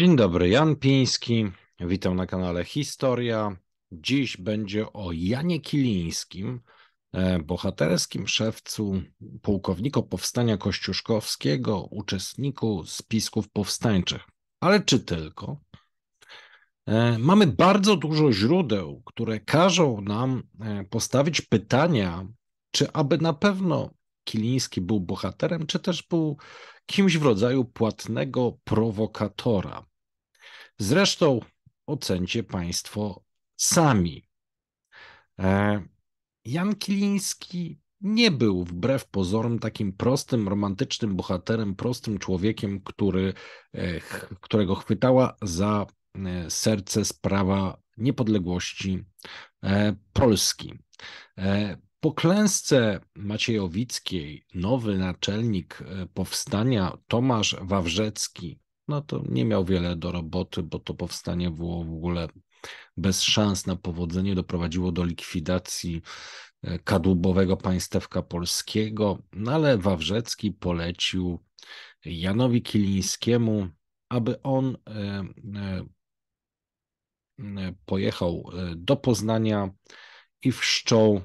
Dzień dobry, Jan Piński. Witam na kanale Historia. Dziś będzie o Janie Kilińskim, e, bohaterskim szewcu, pułkowniku powstania kościuszkowskiego, uczestniku spisków powstańczych. Ale czy tylko? E, mamy bardzo dużo źródeł, które każą nam e, postawić pytania, czy aby na pewno Kiliński był bohaterem, czy też był kimś w rodzaju płatnego prowokatora. Zresztą ocencie Państwo sami. E, Jan Kiliński nie był wbrew pozorom takim prostym, romantycznym bohaterem, prostym człowiekiem, który, e, którego chwytała za e, serce sprawa niepodległości Polski. Po klęsce Maciejowickiej nowy naczelnik powstania Tomasz Wawrzecki no to nie miał wiele do roboty, bo to powstanie było w ogóle bez szans na powodzenie, doprowadziło do likwidacji e, kadłubowego państewka polskiego, no ale Wawrzecki polecił Janowi Kilińskiemu, aby on e, e, pojechał do Poznania i wszczął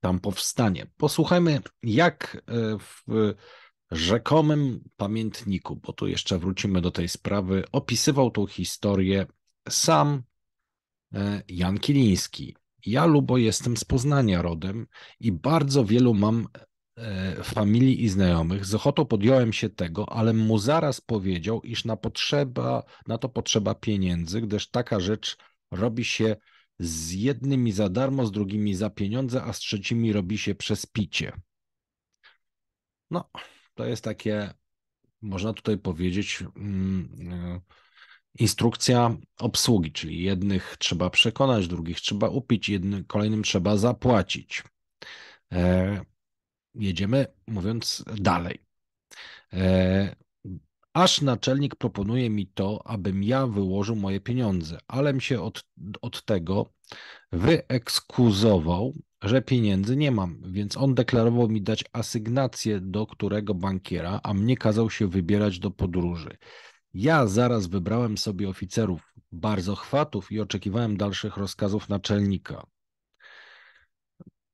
tam powstanie. Posłuchajmy, jak w rzekomym pamiętniku, bo tu jeszcze wrócimy do tej sprawy, opisywał tą historię sam e, Jan Kiliński. Ja lubo jestem z Poznania rodem i bardzo wielu mam e, familii i znajomych. Z ochotą podjąłem się tego, ale mu zaraz powiedział, iż na, potrzeba, na to potrzeba pieniędzy, gdyż taka rzecz robi się z jednymi za darmo, z drugimi za pieniądze, a z trzecimi robi się przez picie. No, to jest takie, można tutaj powiedzieć, mm, e, instrukcja obsługi, czyli jednych trzeba przekonać, drugich trzeba upić, jednym, kolejnym trzeba zapłacić. E, jedziemy, mówiąc dalej. E, aż naczelnik proponuje mi to, abym ja wyłożył moje pieniądze, alem się od, od tego wyekskuzował że pieniędzy nie mam, więc on deklarował mi dać asygnację do którego bankiera, a mnie kazał się wybierać do podróży. Ja zaraz wybrałem sobie oficerów bardzo chwatów i oczekiwałem dalszych rozkazów naczelnika.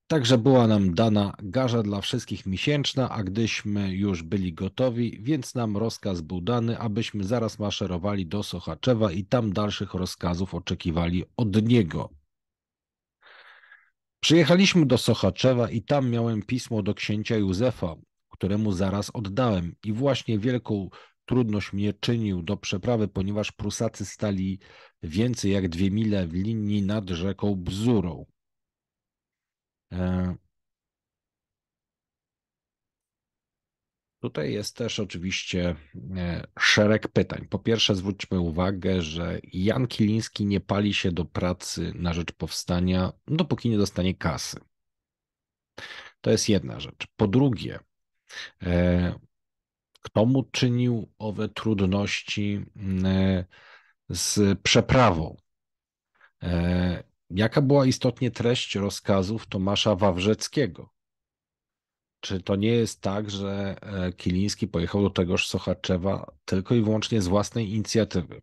Także była nam dana garza dla wszystkich miesięczna, a gdyśmy już byli gotowi, więc nam rozkaz był dany, abyśmy zaraz maszerowali do Sochaczewa i tam dalszych rozkazów oczekiwali od niego. Przyjechaliśmy do Sochaczewa i tam miałem pismo do księcia Józefa, któremu zaraz oddałem i właśnie wielką trudność mnie czynił do przeprawy, ponieważ Prusacy stali więcej jak dwie mile w linii nad rzeką Bzurą. E, Tutaj jest też oczywiście e, szereg pytań. Po pierwsze, zwróćmy uwagę, że Jan Kiliński nie pali się do pracy na rzecz powstania, dopóki nie dostanie kasy. To jest jedna rzecz. Po drugie, e, kto mu czynił owe trudności e, z przeprawą? Jaka była istotnie treść rozkazów Tomasza Wawrzeckiego? Czy to nie jest tak, że e, Kiliński pojechał do tegoż Sochaczewa tylko i wyłącznie z własnej inicjatywy?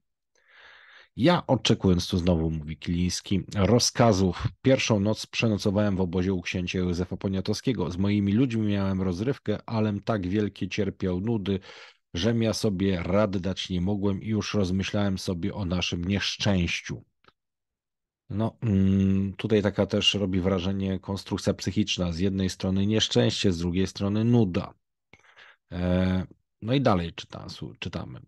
Ja oczekując tu znowu, mówi Kiliński, rozkazów. Pierwszą noc przenocowałem w obozie u księcia Józefa Poniatowskiego. Z moimi ludźmi miałem rozrywkę, alem tak wielkie cierpiał nudy, żem ja sobie rady dać nie mogłem i już rozmyślałem sobie o naszym nieszczęściu. No, mm, tutaj taka też robi wrażenie konstrukcja psychiczna. Z jednej strony nieszczęście, z drugiej strony nuda. E, no i dalej czyta, czytamy.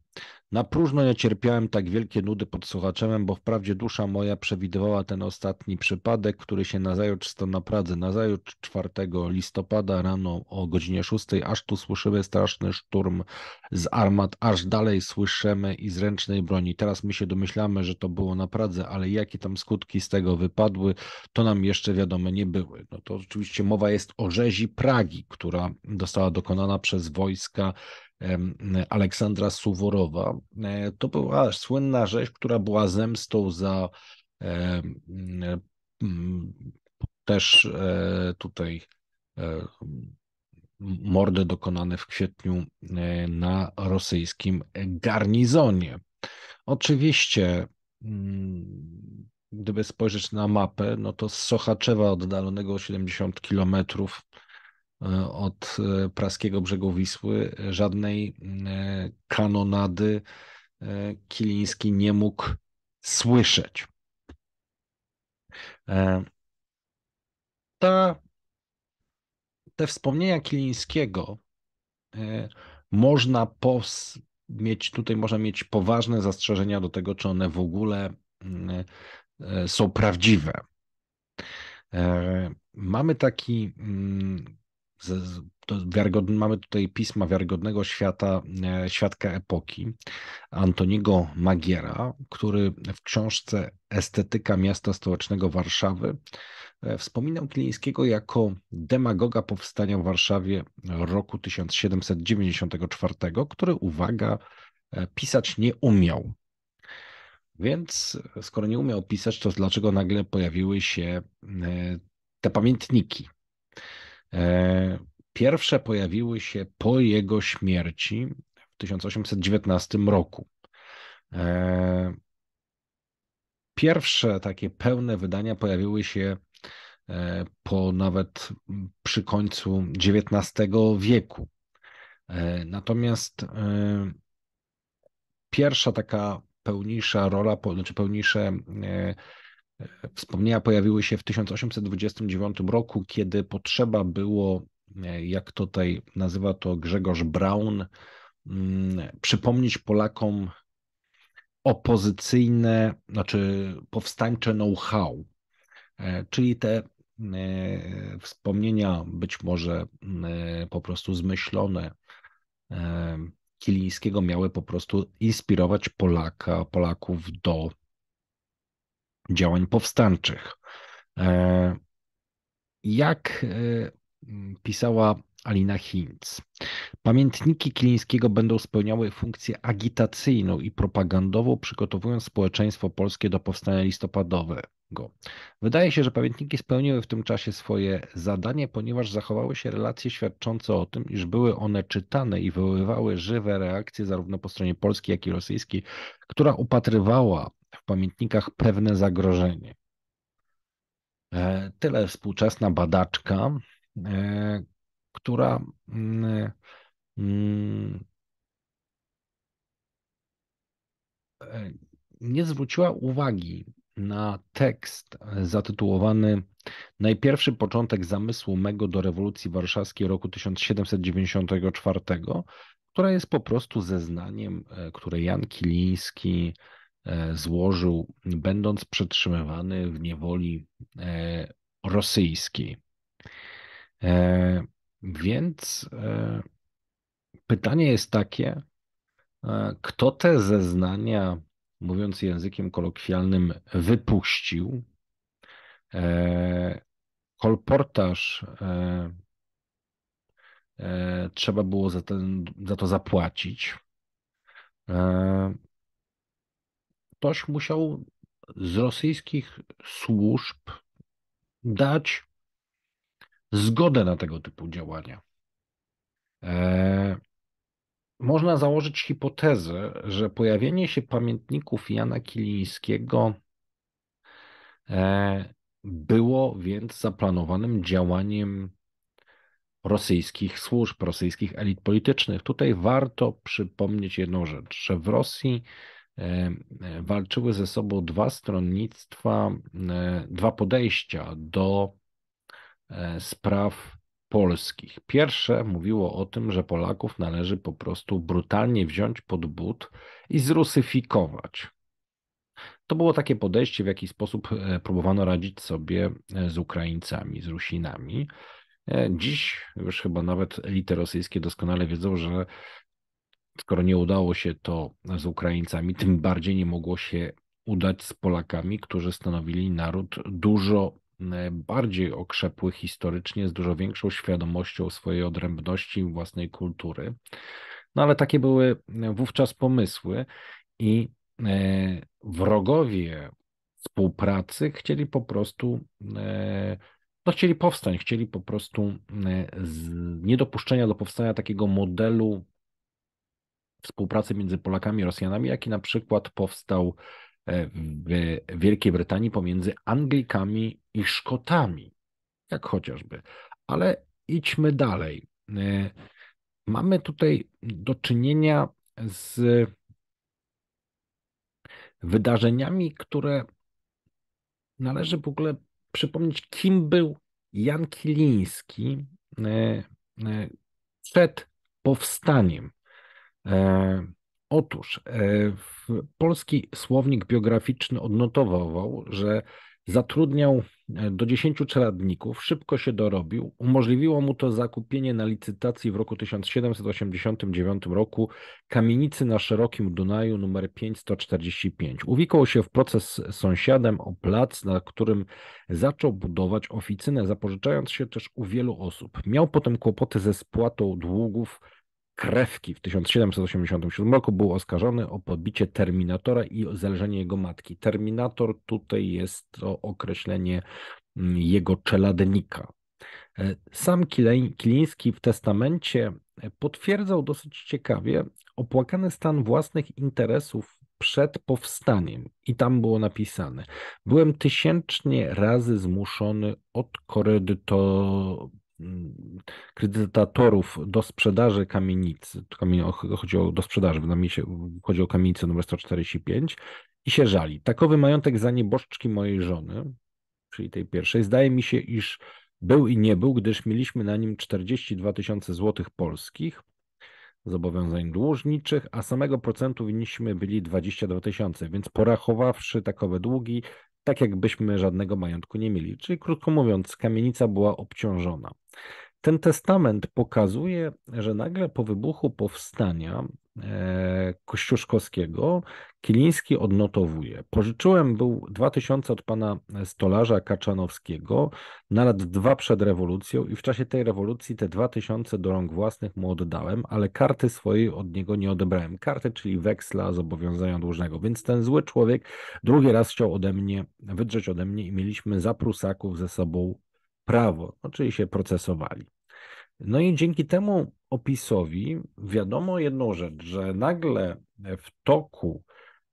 Na próżno ja cierpiałem tak wielkie nudy pod słuchaczem, bo wprawdzie dusza moja przewidywała ten ostatni przypadek, który się nazajutrz stał na Pradze. Nazajutrz 4 listopada rano o godzinie 6, aż tu słyszymy straszny szturm z armat, aż dalej słyszymy i z ręcznej broni. Teraz my się domyślamy, że to było na Pradze, ale jakie tam skutki z tego wypadły, to nam jeszcze wiadome nie były. No to oczywiście mowa jest o rzezi Pragi, która została dokonana przez wojska Aleksandra Suworowa. E, to była słynna rzeź, która była zemstą za e, też e, tutaj mordy dokonane w kwietniu na rosyjskim garnizonie. Oczywiście, gdyby spojrzeć na mapę, no to z Sochaczewa oddalonego 70 kilometrów E, od e, praskiego brzegu Wisły żadnej e, kanonady Kiliński nie mógł słyszeć. Ta, te wspomnienia Kilińskiego można pos, mieć tutaj można mieć poważne zastrzeżenia do tego, czy one w ogóle mm, są prawdziwe. Mamy taki mm, mamy tutaj pisma wiarygodnego świata, e, świadka epoki, Antoniego Magiera, który w książce Estetyka Miasta Stołecznego Warszawy e, wspominał Klińskiego jako demagoga powstania w Warszawie roku 1794, który, uwaga, e, pisać nie umiał. Więc skoro nie umiał pisać, to dlaczego nagle pojawiły się te pamiętniki? E, pierwsze pojawiły się po jego śmierci w 1819 roku. E, pierwsze takie pełne wydania pojawiły się e, po nawet przy końcu XIX wieku. Natomiast pierwsza taka pełniejsza rola, czy znaczy pełniejsze Wspomnienia pojawiły się w 1829 roku, kiedy potrzeba było, e, jak tutaj nazywa to Grzegorz Braun, mm, przypomnieć Polakom opozycyjne, znaczy powstańcze know-how, e, czyli te e, wspomnienia, być może mm, po prostu zmyślone, Kilińskiego miały po prostu inspirować Polaka, Polaków do działań powstanczych. E, jak e, pisała Alina Hinz. Pamiętniki Kilińskiego będą spełniały funkcję agitacyjną i propagandową, przygotowując społeczeństwo polskie do powstania listopadowego. Wydaje się, że pamiętniki spełniły w tym czasie swoje zadanie, ponieważ zachowały się relacje świadczące o tym, iż były one czytane i wywoływały żywe reakcje zarówno po stronie polskiej, jak i rosyjskiej, która upatrywała pamiętnikach pewne zagrożenie. E, tyle współczesna badaczka, e, która mm, mm, e, nie zwróciła uwagi na tekst zatytułowany Najpierwszy początek zamysłu mego do rewolucji warszawskiej roku 1794, która jest po prostu zeznaniem, które Jan Kiliński E, złożył, będąc przetrzymywany w niewoli e, rosyjskiej. E, więc pytanie jest takie, kto te zeznania, mówiąc językiem kolokwialnym, wypuścił? Kolportaż trzeba było za, ten, za to zapłacić ktoś musiał z rosyjskich służb dać zgodę na tego typu działania. E, można założyć hipotezę, że pojawienie się pamiętników Jana Kilińskiego e, było więc zaplanowanym działaniem rosyjskich służb, rosyjskich elit politycznych. Tutaj warto przypomnieć jedną rzecz, że w Rosji E, e, walczyły ze sobą dwa stronnictwa, e, dwa podejścia do spraw polskich. Pierwsze mówiło o tym, że Polaków należy po prostu brutalnie wziąć pod but i zrusyfikować. To było takie podejście, w jaki sposób próbowano radzić sobie z Ukraińcami, z Rusinami. Dziś już chyba nawet elity rosyjskie doskonale wiedzą, że skoro nie udało się to z Ukraińcami, tym bardziej nie mogło się udać z Polakami, którzy stanowili naród dużo e, bardziej okrzepły historycznie, z dużo większą świadomością swojej odrębności własnej kultury. No ale takie były wówczas pomysły i e, wrogowie współpracy chcieli po prostu, e, no chcieli powstań, chcieli po prostu niedopuszczenia do powstania takiego modelu współpracy między Polakami i Rosjanami, jaki na przykład powstał e, w Wielkiej Brytanii pomiędzy Anglikami i Szkotami, jak chociażby. Ale idźmy dalej. E, mamy tutaj do czynienia z wydarzeniami, które należy w ogóle przypomnieć, kim był Jan Kiliński e, przed powstaniem E, otóż e, polski słownik biograficzny odnotował, że zatrudniał e, do 10 czeladników, szybko się dorobił, umożliwiło mu to zakupienie na licytacji w roku 1789 roku kamienicy na szerokim Dunaju numer 545. Uwikłał się w proces z sąsiadem o plac, na którym zaczął budować oficynę, zapożyczając się też u wielu osób. Miał potem kłopoty ze spłatą długów, Krewki w 1787 roku był oskarżony o podbicie Terminatora i zależenie jego matki. Terminator tutaj jest to określenie mm, jego czeladnika. E, sam Kiliński w testamencie e, potwierdzał dosyć ciekawie opłakany stan własnych interesów przed powstaniem i tam było napisane: Byłem tysięcznie razy zmuszony od koredyto, kredytatorów do sprzedaży kamienicy, Chodziło chodzi o do sprzedaży, chodzi o kamienicę nr 145 i się żali. Takowy majątek za nieboszczki mojej żony, czyli tej pierwszej, zdaje mi się, iż był i nie był, gdyż mieliśmy na nim 42 tysiące złotych polskich zobowiązań dłużniczych, a samego procentu winniśmy byli 22 tysiące, więc porachowawszy takowe długi, tak jakbyśmy żadnego majątku nie mieli. Czyli krótko mówiąc, kamienica była obciążona ten testament pokazuje, że nagle po wybuchu powstania e, Kościuszkowskiego Kiliński odnotowuje. Pożyczyłem był 2000 od pana stolarza Kaczanowskiego na lat dwa przed rewolucją i w czasie tej rewolucji te 2000 do rąk własnych mu oddałem, ale karty swojej od niego nie odebrałem. Karty, czyli weksla zobowiązania dłużnego. Więc ten zły człowiek drugi raz chciał ode mnie, wydrzeć ode mnie i mieliśmy za Prusaków ze sobą prawo, no, czyli się procesowali. No i dzięki temu opisowi wiadomo jedną rzecz, że nagle w toku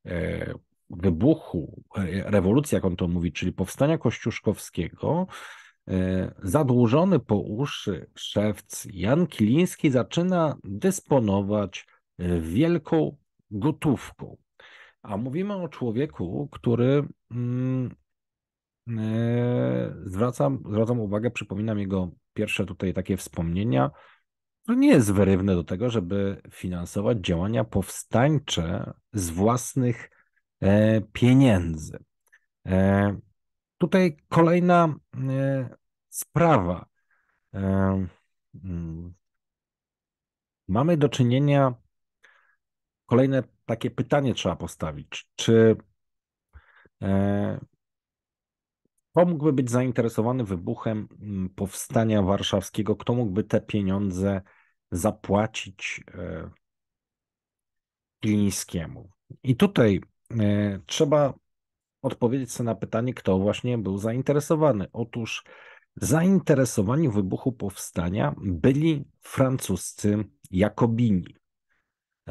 e, wybuchu e, rewolucji, jak on to mówi, czyli powstania kościuszkowskiego, e, zadłużony po uszy szewc Jan Kiliński zaczyna dysponować wielką gotówką. A mówimy o człowieku, który mm, Yy, zwracam, zwracam uwagę, przypominam jego pierwsze tutaj takie wspomnienia, że nie jest wyrywne do tego, żeby finansować działania powstańcze z własnych e, pieniędzy. E, tutaj kolejna e, sprawa. Mm, mamy do czynienia, kolejne takie pytanie trzeba postawić. Czy kto mógłby być zainteresowany wybuchem mm, powstania warszawskiego? Kto mógłby te pieniądze zapłacić e, Glińskiemu? I tutaj e, trzeba odpowiedzieć sobie na pytanie, kto właśnie był zainteresowany. Otóż zainteresowani wybuchu powstania byli francuscy Jakobini.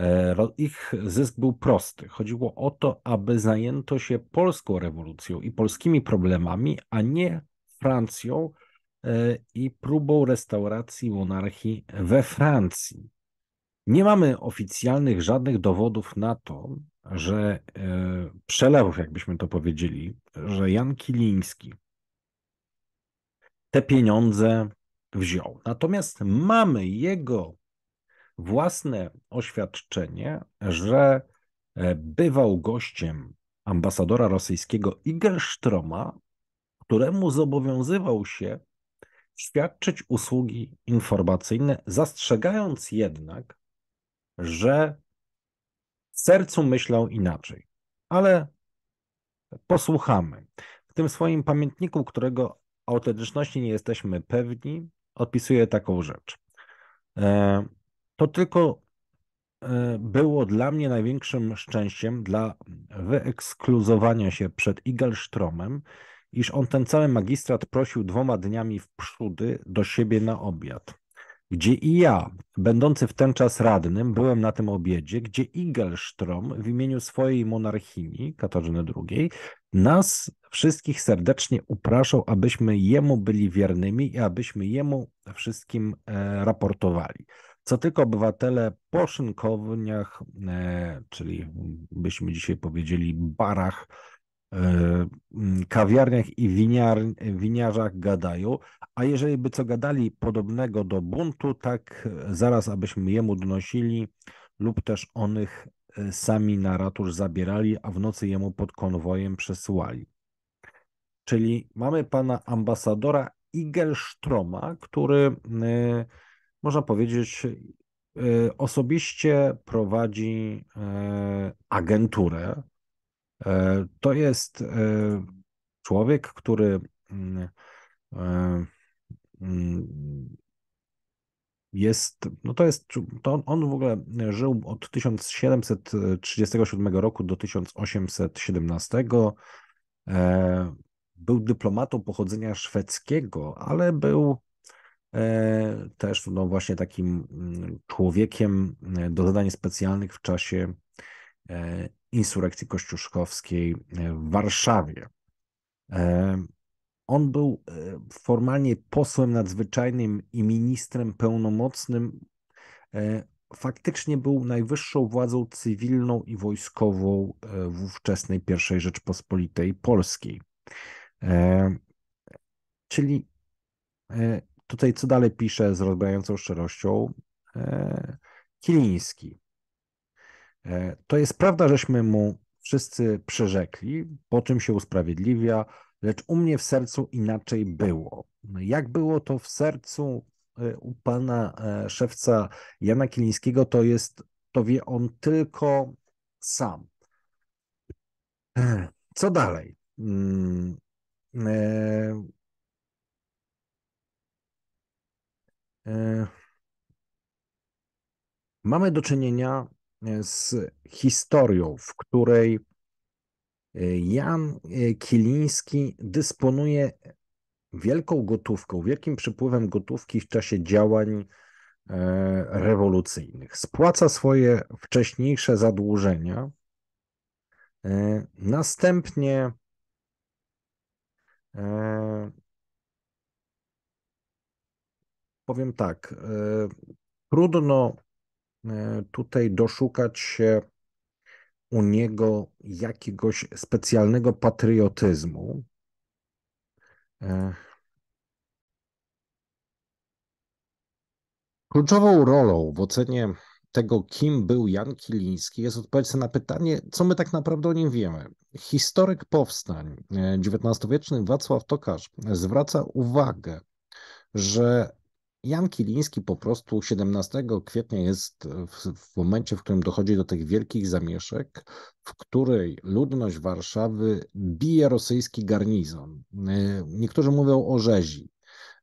E, ich zysk był prosty. Chodziło o to, aby zajęto się polską rewolucją i polskimi problemami, a nie Francją e, i próbą restauracji monarchii we Francji. Nie mamy oficjalnych żadnych dowodów na to, że e, przelewów, jakbyśmy to powiedzieli, że Jan Kiliński te pieniądze wziął. Natomiast mamy jego własne oświadczenie, że e, bywał gościem ambasadora rosyjskiego Igelstroma, któremu zobowiązywał się świadczyć usługi informacyjne, zastrzegając jednak, że w sercu myślał inaczej. Ale posłuchamy. W tym swoim pamiętniku, którego autentyczności nie jesteśmy pewni, odpisuje taką rzecz. E, to tylko e, było dla mnie największym szczęściem dla wyekskluzowania się przed Igelstromem, iż on ten cały magistrat prosił dwoma dniami w przódy do siebie na obiad. Gdzie i ja, będący w ten czas radnym, byłem na tym obiedzie, gdzie Igelstrom w imieniu swojej monarchini, Katarzyny II, nas wszystkich serdecznie upraszał, abyśmy jemu byli wiernymi i abyśmy jemu wszystkim e, raportowali co tylko obywatele po szynkowniach, e, czyli byśmy dzisiaj powiedzieli barach, e, kawiarniach i winiar, winiarzach gadają, a jeżeli by co gadali podobnego do buntu, tak zaraz abyśmy jemu donosili lub też onych e, sami na ratusz zabierali, a w nocy jemu pod konwojem przesyłali. Czyli mamy pana ambasadora Igelstroma, który można powiedzieć, e, osobiście prowadzi e, agenturę. E, to jest człowiek, który mm, mm, jest, no to jest, to on w ogóle żył od 1737 roku do 1817. Był dyplomatą pochodzenia szwedzkiego, ale był E, też no właśnie takim mm, człowiekiem e, do zadań specjalnych w czasie e, insurrekcji kościuszkowskiej w Warszawie. On był formalnie posłem nadzwyczajnym i ministrem pełnomocnym. Faktycznie był najwyższą władzą cywilną i wojskową w ówczesnej I Rzeczpospolitej Polskiej. Czyli Tutaj co dalej pisze z rozbrajającą szczerością e, Kiliński. E, to jest prawda, żeśmy mu wszyscy przyrzekli, po czym się usprawiedliwia, lecz u mnie w sercu inaczej było. No, jak było to w sercu e, u pana szewca Jana Kilińskiego, to jest, to wie on tylko sam. Co dalej? Mm, E, mamy do czynienia e, z historią, w której e, Jan Kiliński dysponuje wielką gotówką, wielkim przepływem gotówki w czasie działań rewolucyjnych. Spłaca swoje wcześniejsze zadłużenia. Następnie powiem tak, e, trudno e, tutaj doszukać się u niego jakiegoś specjalnego patriotyzmu. E, Kluczową rolą w ocenie tego, kim był Jan Kiliński, jest odpowiedź na pytanie, co my tak naprawdę o nim wiemy. Historyk powstań, XIX-wieczny Wacław Tokarz, zwraca uwagę, że Jan Kiliński po prostu 17 kwietnia jest w, w, momencie, w którym dochodzi do tych wielkich zamieszek, w której ludność Warszawy bije rosyjski garnizon. Y, niektórzy mówią o rzezi.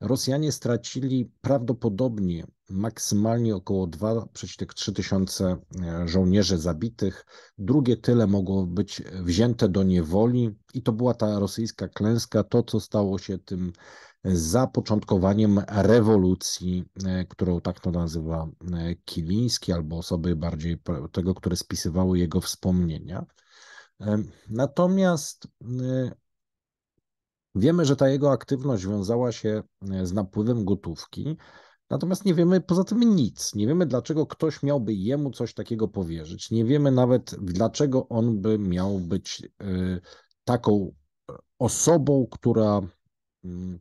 Rosjanie stracili prawdopodobnie maksymalnie około 2,3 tysiące e, żołnierzy zabitych. Drugie tyle mogło być wzięte do niewoli i to była ta rosyjska klęska, to co stało się tym zapoczątkowaniem rewolucji, e, którą tak to nazywa e, Kiliński albo osoby bardziej tego, które spisywały jego wspomnienia. Natomiast Wiemy, że ta jego aktywność wiązała się e, z napływem gotówki, natomiast nie wiemy poza tym nic. Nie wiemy, dlaczego ktoś miałby jemu coś takiego powierzyć. Nie wiemy nawet, dlaczego on by miał być e, taką e, osobą, która mm,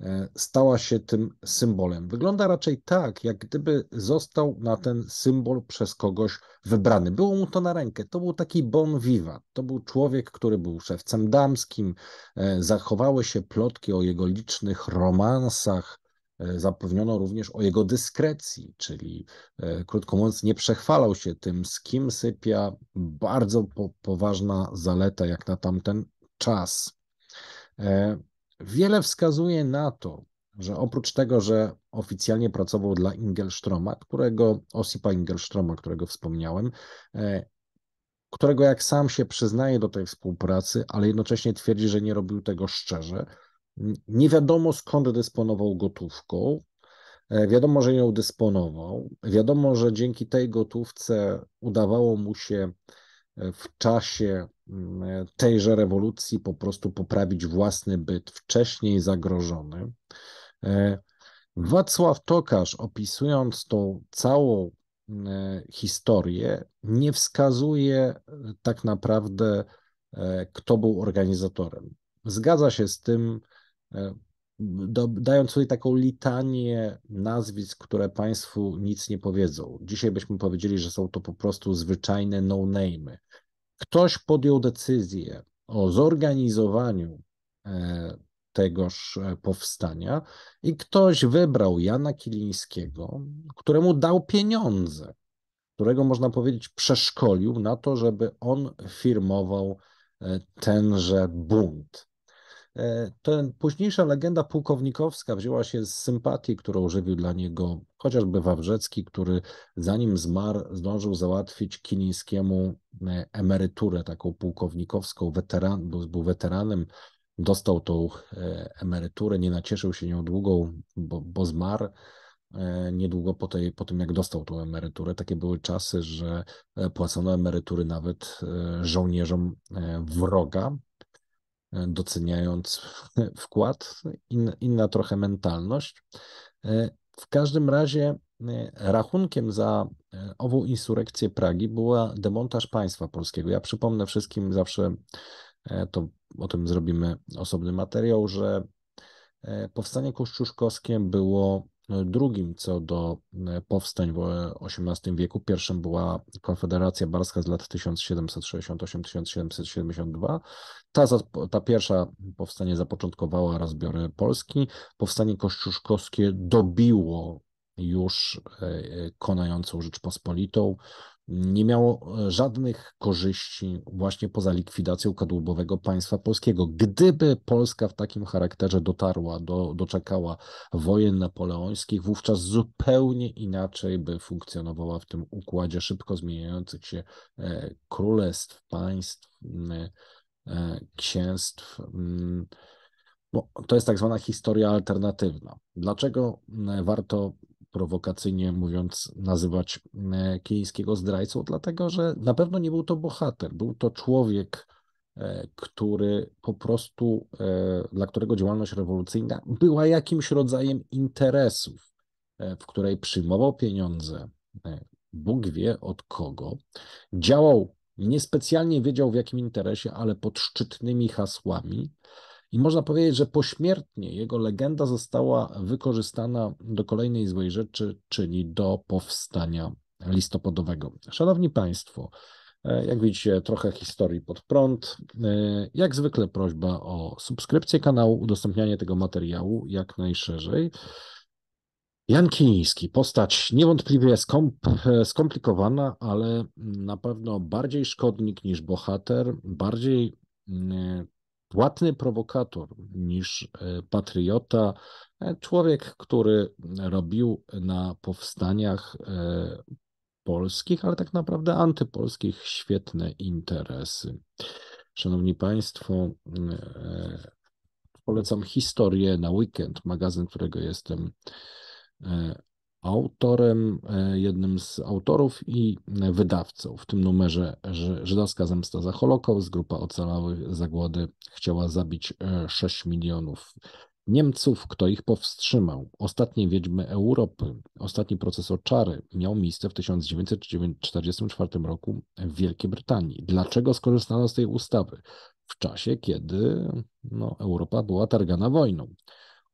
E, stała się tym symbolem. Wygląda raczej tak, jak gdyby został na ten symbol przez kogoś wybrany. Było mu to na rękę. To był taki bon vivant. To był człowiek, który był szewcem damskim. E, zachowały się plotki o jego licznych romansach. E, zapewniono również o jego dyskrecji, czyli krótko mówiąc, nie przechwalał się tym, z kim sypia. Bardzo po, poważna zaleta, jak na tamten czas. Wiele wskazuje na to, że oprócz tego, że oficjalnie pracował dla Ingelstroma, którego, Osipa Ingelstroma, którego wspomniałem, e, którego jak sam się przyznaje do tej współpracy, ale jednocześnie twierdzi, że nie robił tego szczerze. Nie wiadomo skąd dysponował gotówką, e, Wiadomo, że nią dysponował. Wiadomo, że dzięki tej gotówce udawało mu się w czasie mm, tejże rewolucji po prostu poprawić własny byt wcześniej zagrożony. E, Wacław Tokarz, opisując tą całą mm, historię, nie wskazuje e, tak naprawdę, e, kto był organizatorem. Zgadza się z tym do, dając tutaj taką litanię nazwisk, które Państwu nic nie powiedzą. Dzisiaj byśmy powiedzieli, że są to po prostu zwyczajne no-name. Ktoś podjął decyzję o zorganizowaniu e, tegoż e, powstania i ktoś wybrał Jana Kilińskiego, któremu dał pieniądze, którego można powiedzieć przeszkolił na to, żeby on firmował e, tenże bunt. Ten, późniejsza legenda pułkownikowska wzięła się z sympatii, którą żywił dla niego chociażby Wawrzecki, który zanim zmarł, zdążył załatwić Kinińskiemu e, emeryturę taką pułkownikowską, weteran, był, był weteranem, dostał tą e, emeryturę, nie nacieszył się nią długą, bo, bo zmarł e, niedługo po, tej, po tym, jak dostał tą emeryturę. Takie były czasy, że płacono emerytury nawet żołnierzom wroga, doceniając wkład, in, inna trochę mentalność. E, w każdym razie e, rachunkiem za e, ową insurrekcję Pragi była demontaż państwa polskiego. Ja przypomnę wszystkim zawsze, to o tym zrobimy osobny materiał, że powstanie kościuszkowskie było drugim co do e, powstań w XVIII e, wieku. Pierwszym była Konfederacja Barska z lat 1768-1772. Ta, ta pierwsza powstanie zapoczątkowała rozbiory Polski. Powstanie kościuszkowskie dobiło już e, konającą Rzeczpospolitą nie miało e, żadnych korzyści właśnie poza likwidacją kadłubowego państwa polskiego. Gdyby Polska w takim charakterze dotarła, do, doczekała wojen napoleońskich, wówczas zupełnie inaczej by funkcjonowała w tym układzie szybko zmieniających się e, królestw, państw, e, księstw. Bo to jest tak zwana historia alternatywna. Dlaczego warto prowokacyjnie mówiąc, nazywać e, Kijskiego zdrajcą, dlatego że na pewno nie był to bohater, był to człowiek, e, który po prostu, e, dla którego działalność rewolucyjna była jakimś rodzajem interesów, w której przyjmował pieniądze, Bóg wie od kogo, działał, niespecjalnie wiedział w jakim interesie, ale pod szczytnymi hasłami, i można powiedzieć, że pośmiertnie jego legenda została wykorzystana do kolejnej złej rzeczy, czyli do powstania listopadowego. Szanowni Państwo, e, jak widzicie, trochę historii pod prąd. E, jak zwykle prośba o subskrypcję kanału, udostępnianie tego materiału jak najszerzej. Jan Kiniński, postać niewątpliwie skomplikowana, ale na pewno bardziej szkodnik niż bohater, bardziej mm, płatny prowokator niż e, patriota, e, człowiek, który robił na powstaniach e, polskich, ale tak naprawdę antypolskich świetne interesy. Szanowni Państwo, mm, polecam historię na weekend, magazyn, którego jestem autorem, e, jednym z autorów i e, wydawcą. W tym numerze Żydowska Zemsta za Holokaust, grupa ocalałych zagłady chciała zabić 6 e, milionów Niemców, kto ich powstrzymał. Ostatnie Wiedźmy Europy, ostatni proces oczary miał miejsce w 1944 roku w Wielkiej Brytanii. Dlaczego skorzystano z tej ustawy? W czasie, kiedy no, Europa była targana wojną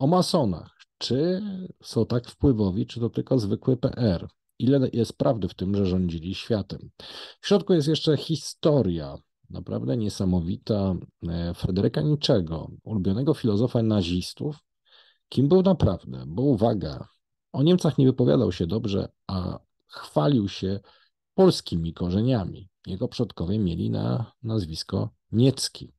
o masonach. Czy są tak wpływowi, czy to tylko zwykły PR? Ile jest prawdy w tym, że rządzili światem? W środku jest jeszcze historia, naprawdę niesamowita, e, Fryderyka Niczego, ulubionego filozofa nazistów. Kim był naprawdę? Bo uwaga, o Niemcach nie wypowiadał się dobrze, a chwalił się polskimi korzeniami. Jego przodkowie mieli na nazwisko Niecki.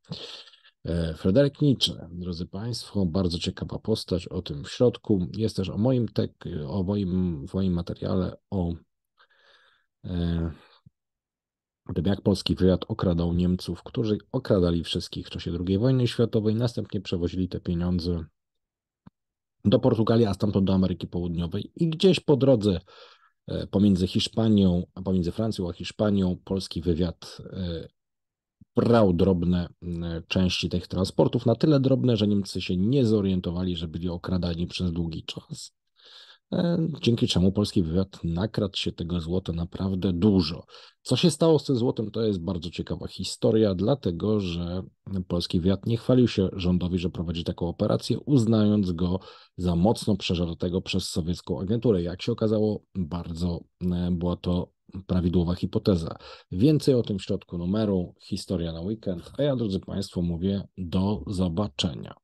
E, Frederik Nietzsche, drodzy Państwo, bardzo ciekawa postać, o tym w środku. Jest też o moim tek, o moim, w moim materiale o e, tym, jak polski wywiad okradał Niemców, którzy okradali wszystkich w czasie II wojny światowej, następnie przewozili te pieniądze do Portugalii, a stamtąd do Ameryki Południowej i gdzieś po drodze e, pomiędzy Hiszpanią, pomiędzy Francją a Hiszpanią polski wywiad e, prał drobne mm, części tych transportów, na tyle drobne, że Niemcy się nie zorientowali, że byli okradani przez długi czas. E, dzięki czemu polski wywiad nakradł się tego złota naprawdę dużo. Co się stało z tym złotem, to jest bardzo ciekawa historia, dlatego że polski wywiad nie chwalił się rządowi, że prowadzi taką operację, uznając go za mocno przeżartego przez sowiecką agenturę. Jak się okazało, bardzo e, była to prawidłowa hipoteza. Więcej o tym w środku numeru Historia na weekend, a ja drodzy Państwo mówię do zobaczenia.